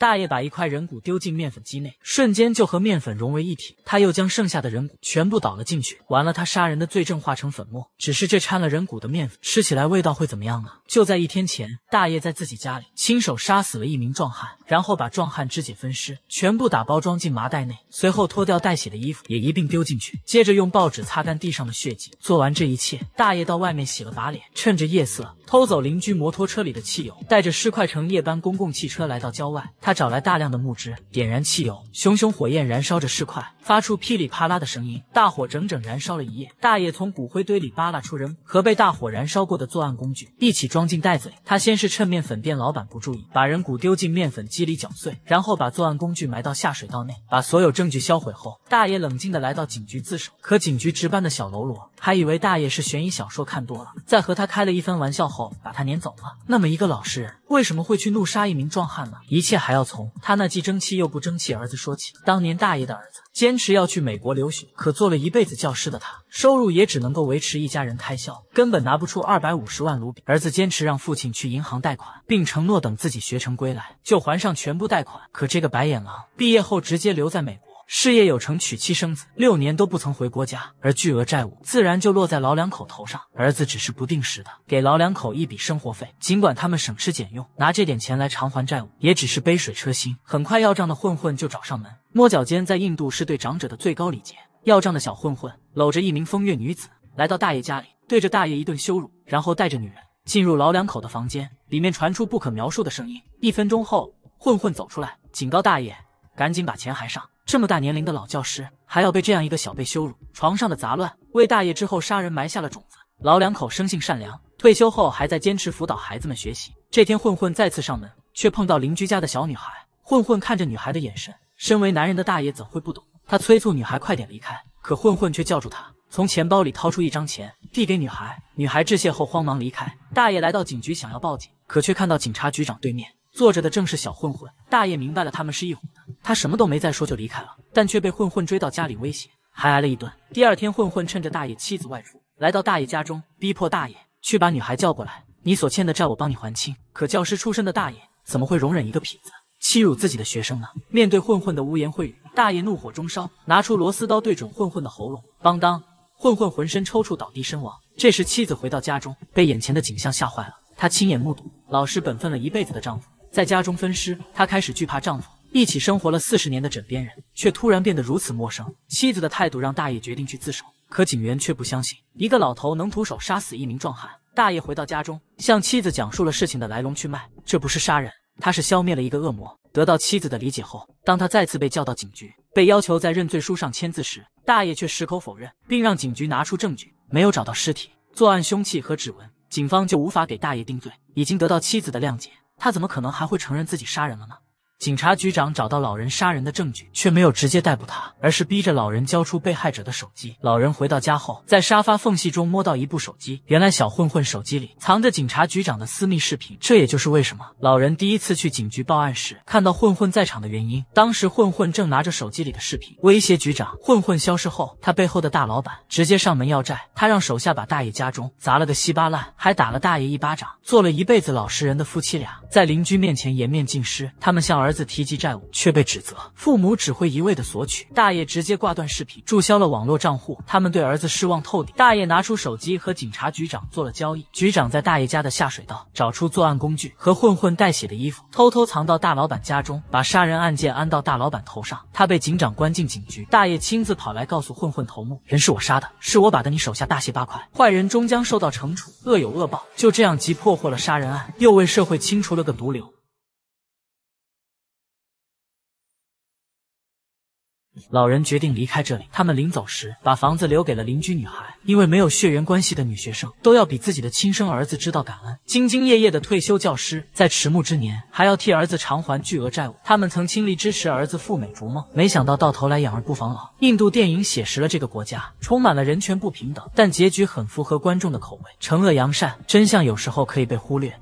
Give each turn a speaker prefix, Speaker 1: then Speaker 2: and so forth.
Speaker 1: 大爷把一块人骨丢进面粉机内，瞬间就和面粉融为一体。他又将剩下的人骨全部倒了进去。完了，他杀人的罪证化成粉末。只是这掺了人骨的面粉，吃起来味道会怎么样呢？就在一天前，大爷在自己家里亲手杀死了一名壮汉。然后把壮汉肢解分尸，全部打包装进麻袋内，随后脱掉带血的衣服，也一并丢进去。接着用报纸擦干地上的血迹。做完这一切，大爷到外面洗了把脸，趁着夜色偷走邻居摩托车里的汽油，带着尸块乘夜班公共汽车来到郊外。他找来大量的木枝，点燃汽油，熊熊火焰燃烧着尸块，发出噼里啪啦的声音。大火整整燃烧了一夜。大爷从骨灰堆里扒拉出人和被大火燃烧过的作案工具，一起装进袋子里。他先是趁面粉店老板不注意，把人骨丢进面粉机。机里搅碎，然后把作案工具埋到下水道内，把所有证据销毁后，大爷冷静的来到警局自首。可警局值班的小喽啰还以为大爷是悬疑小说看多了，在和他开了一番玩笑后，把他撵走了。那么一个老实人。为什么会去怒杀一名壮汉呢？一切还要从他那既争气又不争气儿子说起。当年大爷的儿子坚持要去美国留学，可做了一辈子教师的他，收入也只能够维持一家人开销，根本拿不出二百五十万卢比。儿子坚持让父亲去银行贷款，并承诺等自己学成归来就还上全部贷款。可这个白眼狼毕业后直接留在美。国。事业有成，娶妻生子，六年都不曾回国家，而巨额债务自然就落在老两口头上。儿子只是不定时的给老两口一笔生活费，尽管他们省吃俭用，拿这点钱来偿还债务，也只是杯水车薪。很快，要账的混混就找上门。摸脚尖在印度是对长者的最高礼节。要账的小混混搂着一名风月女子来到大爷家里，对着大爷一顿羞辱，然后带着女人进入老两口的房间，里面传出不可描述的声音。一分钟后，混混走出来，警告大爷赶紧把钱还上。这么大年龄的老教师还要被这样一个小辈羞辱，床上的杂乱为大爷之后杀人埋下了种子。老两口生性善良，退休后还在坚持辅导孩子们学习。这天，混混再次上门，却碰到邻居家的小女孩。混混看着女孩的眼神，身为男人的大爷怎会不懂？他催促女孩快点离开，可混混却叫住他，从钱包里掏出一张钱递给女孩。女孩致谢后慌忙离开。大爷来到警局想要报警，可却看到警察局长对面坐着的正是小混混。大爷明白了，他们是一伙的。他什么都没再说，就离开了，但却被混混追到家里威胁，还挨了一顿。第二天，混混趁着大爷妻子外出，来到大爷家中，逼迫大爷去把女孩叫过来。你所欠的债，我帮你还清。可教师出身的大爷怎么会容忍一个痞子欺辱自己的学生呢？面对混混的污言秽语，大爷怒火中烧，拿出螺丝刀对准混混的喉咙，邦当，混混浑身抽搐，倒地身亡。这时，妻子回到家中，被眼前的景象吓坏了。她亲眼目睹老实本分了一辈子的丈夫在家中分尸，她开始惧怕丈夫。一起生活了四十年的枕边人，却突然变得如此陌生。妻子的态度让大爷决定去自首，可警员却不相信一个老头能徒手杀死一名壮汉。大爷回到家中，向妻子讲述了事情的来龙去脉。这不是杀人，他是消灭了一个恶魔。得到妻子的理解后，当他再次被叫到警局，被要求在认罪书上签字时，大爷却矢口否认，并让警局拿出证据。没有找到尸体、作案凶器和指纹，警方就无法给大爷定罪。已经得到妻子的谅解，他怎么可能还会承认自己杀人了呢？警察局长找到老人杀人的证据，却没有直接逮捕他，而是逼着老人交出被害者的手机。老人回到家后，在沙发缝隙中摸到一部手机，原来小混混手机里藏着警察局长的私密视频。这也就是为什么老人第一次去警局报案时，看到混混在场的原因。当时混混正拿着手机里的视频威胁局长。混混消失后，他背后的大老板直接上门要债，他让手下把大爷家中砸了个稀巴烂，还打了大爷一巴掌。做了一辈子老实人的夫妻俩，在邻居面前颜面尽失。他们向儿。儿子提及债务，却被指责父母只会一味的索取。大爷直接挂断视频，注销了网络账户。他们对儿子失望透顶。大爷拿出手机和警察局长做了交易。局长在大爷家的下水道找出作案工具和混混带血的衣服，偷偷藏到大老板家中，把杀人案件安到大老板头上。他被警长关进警局，大爷亲自跑来告诉混混头目：“人是我杀的，是我把的你手下大卸八块。坏人终将受到惩处，恶有恶报。”就这样，即破获了杀人案，又为社会清除了个毒瘤。老人决定离开这里。他们临走时，把房子留给了邻居女孩，因为没有血缘关系的女学生都要比自己的亲生儿子知道感恩。兢兢业业的退休教师，在迟暮之年还要替儿子偿还巨额债务。他们曾倾力支持儿子赴美逐梦，没想到到头来养儿不防老。印度电影写实了这个国家充满了人权不平等，但结局很符合观众的口味，惩恶扬善。真相有时候可以被忽略。